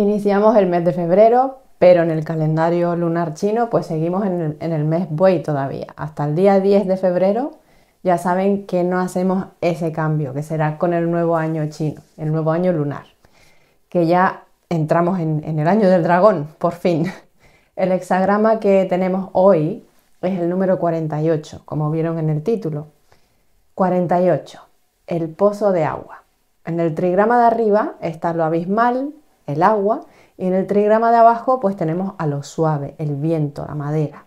Iniciamos el mes de febrero, pero en el calendario lunar chino pues seguimos en el, mes buey todavía. Hasta el día 10 de febrero ya saben que no hacemos ese cambio, que será con el nuevo año chino, el nuevo año lunar, que ya entramos en, en el año del dragón, por fin. El hexagrama que tenemos hoy es el número 48, como vieron en el título. 48, el pozo de agua. En el trigrama de arriba está lo abismal, el agua, y en el trigrama de abajo pues tenemos a lo suave, el viento, la madera.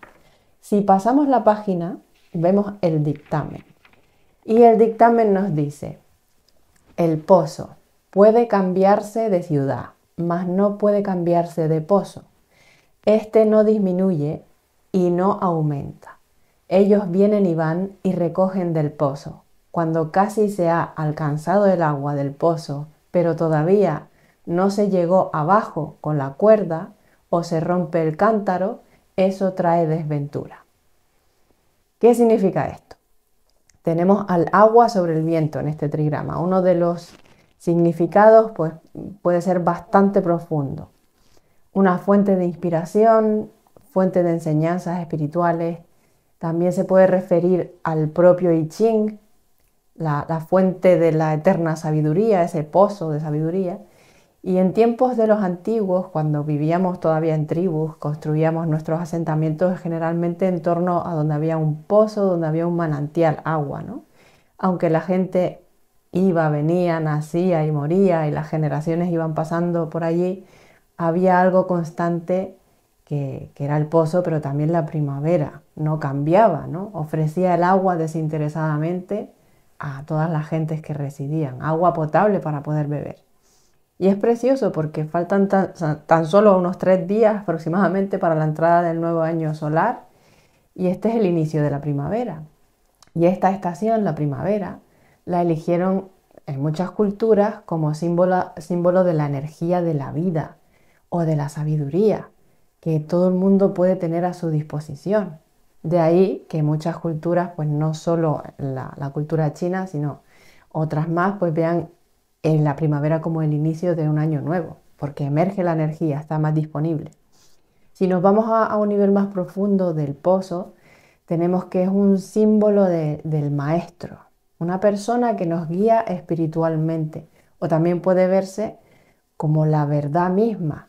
Si pasamos la página, vemos el dictamen. Y el dictamen nos dice, el pozo puede cambiarse de ciudad, mas no puede cambiarse de pozo. Este no disminuye y no aumenta. Ellos vienen y van y recogen del pozo. Cuando casi se ha alcanzado el agua del pozo, pero todavía no se llegó abajo con la cuerda o se rompe el cántaro, eso trae desventura. ¿Qué significa esto? Tenemos al agua sobre el viento en este trigrama. Uno de los significados pues, puede ser bastante profundo. Una fuente de inspiración, fuente de enseñanzas espirituales. También se puede referir al propio I Ching, la fuente de la eterna sabiduría, ese pozo de sabiduría y en tiempos de los antiguos, cuando vivíamos todavía en tribus, construíamos nuestros asentamientos generalmente en torno a donde había un pozo, donde había un manantial, agua, ¿no? Aunque la gente iba, venía, nacía y moría y las generaciones iban pasando por allí, había algo constante que, que, era el pozo, pero también la primavera, no cambiaba, ¿no? Ofrecía el agua desinteresadamente a todas las gentes que residían, agua potable para poder beber. Y es precioso porque faltan tan, solo unos tres días aproximadamente para la entrada del nuevo año solar y este es el inicio de la primavera. Y esta estación, la primavera, la eligieron en muchas culturas como símbolo, símbolo de la energía de la vida o de la sabiduría que todo el mundo puede tener a su disposición. De ahí que muchas culturas, pues no solo la, la cultura china, sino otras más, pues vean en la primavera como el inicio de un año nuevo, porque emerge la energía, está más disponible. Si nos vamos a, un nivel más profundo del pozo, tenemos que es un símbolo del maestro, una persona que nos guía espiritualmente, o también puede verse como la verdad misma,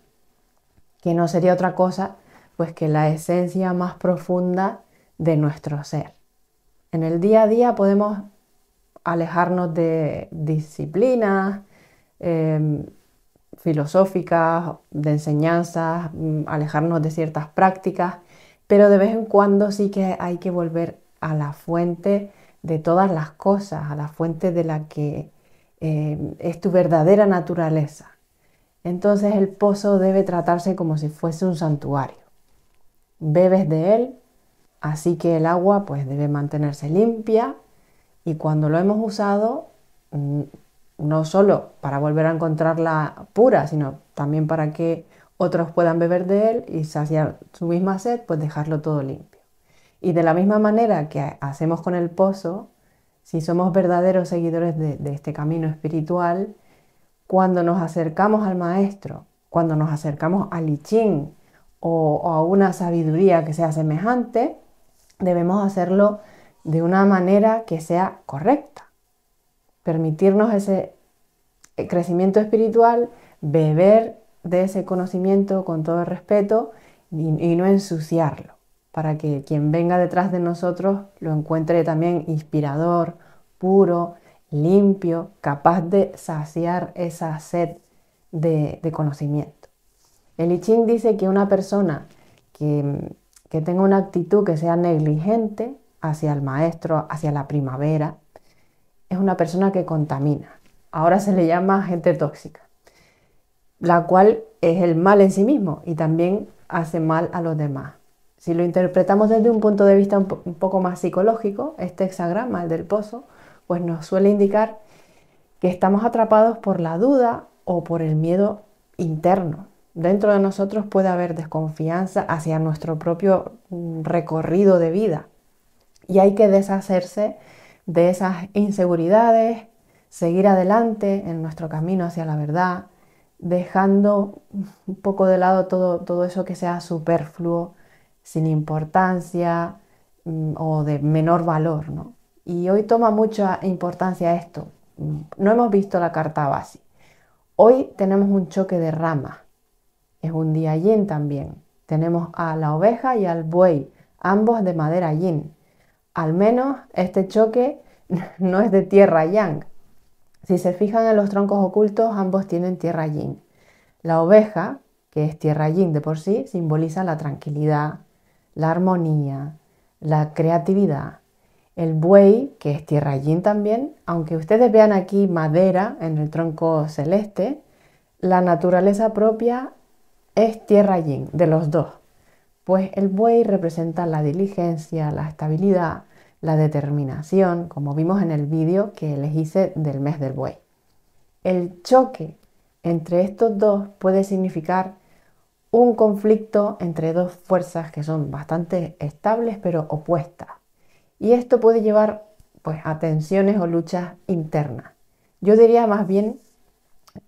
que no sería otra cosa pues que la esencia más profunda de nuestro ser. En el día a día podemos alejarnos de disciplinas em, filosóficas, de enseñanzas, mm, alejarnos de ciertas prácticas, pero de vez en cuando sí que hay que volver a la fuente de todas las cosas, a la fuente de la que em, es tu verdadera naturaleza. Entonces el pozo debe tratarse como si fuese un santuario. Bebes de él, así que el agua pues debe mantenerse limpia, y cuando lo hemos usado, mm, no solo para volver a encontrarla pura, sino también para que otros puedan beber de él y saciar su misma sed, pues dejarlo todo limpio. Y de la misma manera que hacemos con el pozo, si somos verdaderos seguidores de, este camino espiritual, cuando nos acercamos al maestro, cuando nos acercamos al lichín o, o a una sabiduría que sea semejante, debemos hacerlo de una manera que sea correcta. Permitirnos ese eh, crecimiento espiritual, beber de ese conocimiento con todo el respeto y, no ensuciarlo, para que quien venga detrás de nosotros lo encuentre también inspirador, puro, limpio, capaz de saciar esa sed de, conocimiento. El I Ching dice que una persona que tenga una actitud que sea negligente, hacia el maestro, hacia la primavera, es una persona que contamina. Ahora se le llama gente tóxica, la cual es el mal en sí mismo y también hace mal a los demás. Si lo interpretamos desde un punto de vista un, poco más psicológico, este hexagrama, el del pozo, pues nos suele indicar que estamos atrapados por la duda o por el miedo interno. Dentro de nosotros puede haber desconfianza hacia nuestro propio mm, recorrido de vida y hay que deshacerse de esas inseguridades, seguir adelante en nuestro camino hacia la verdad, dejando un poco de lado todo, eso que sea superfluo, sin importancia mm, o de menor valor. Y hoy toma mucha importancia esto. No hemos visto la carta base. Hoy tenemos un choque de ramas. Es un día yin también. Tenemos a la oveja y al buey, ambos de madera yin. Al menos este choque no es de tierra yang. Si se fijan en los troncos ocultos, ambos tienen tierra yin. La oveja, que es tierra yin de por sí, simboliza la tranquilidad, la armonía, la creatividad. El buey, que es tierra yin también, aunque ustedes vean aquí madera en el tronco celeste, la naturaleza propia es tierra yin de los dos. Pues el buey representa la diligencia, la estabilidad, la determinación, como vimos en el vídeo que les hice del mes del buey. El choque entre estos dos puede significar un conflicto entre dos fuerzas que son bastante estables pero opuestas. Y esto puede llevar pues, a tensiones o luchas internas. Yo diría más bien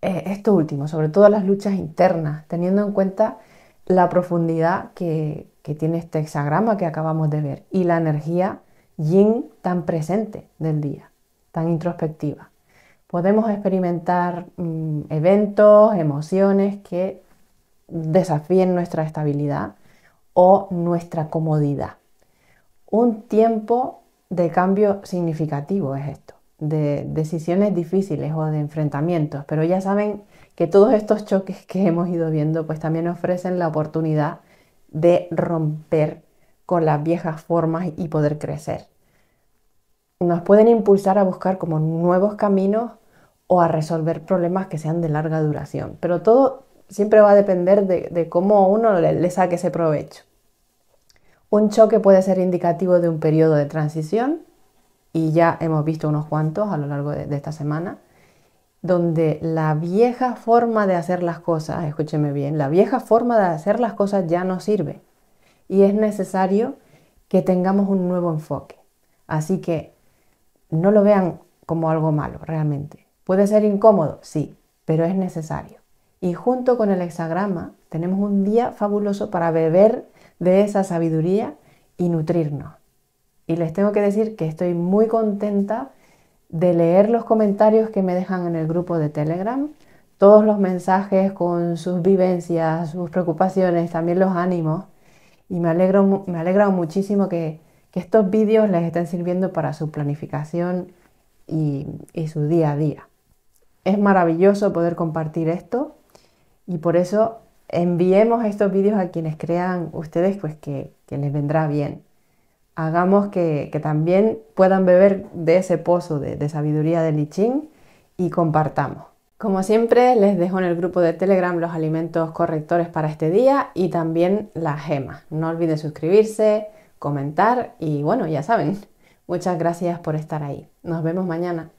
eh, esto último, sobre todo las luchas internas, teniendo en cuenta la profundidad que, tiene este hexagrama que acabamos de ver y la energía yin tan presente del día, tan introspectiva. Podemos experimentar mm, eventos, emociones que desafíen nuestra estabilidad o nuestra comodidad. Un tiempo de cambio significativo es esto de decisiones difíciles o de enfrentamientos, pero ya saben que todos estos choques que hemos ido viendo pues también ofrecen la oportunidad de romper con las viejas formas y poder crecer. Nos pueden impulsar a buscar como nuevos caminos o a resolver problemas que sean de larga duración, pero todo siempre va a depender de, cómo uno le, le saque ese provecho. Un choque puede ser indicativo de un periodo de transición y ya hemos visto unos cuantos a lo largo de, esta semana, donde la vieja forma de hacer las cosas, escúcheme bien, la vieja forma de hacer las cosas ya no sirve y es necesario que tengamos un nuevo enfoque. Así que no lo vean como algo malo, realmente. Puede ser incómodo, sí, pero es necesario. Y junto con el hexagrama tenemos un día fabuloso para beber de esa sabiduría y nutrirnos. Y les tengo que decir que estoy muy contenta de leer los comentarios que me dejan en el grupo de Telegram, todos los mensajes con sus vivencias, sus preocupaciones, también los ánimos. Y me alegro, me muchísimo que, estos vídeos les estén sirviendo para su planificación y, su día a día. Es maravilloso poder compartir esto y por eso enviemos estos vídeos a quienes crean ustedes pues que, que les vendrá bien hagamos que, también puedan beber de ese pozo de, sabiduría del lichín y compartamos. Como siempre, les dejo en el grupo de Telegram los alimentos correctores para este día y también la gemas. No olviden suscribirse, comentar y bueno, ya saben, muchas gracias por estar ahí. Nos vemos mañana.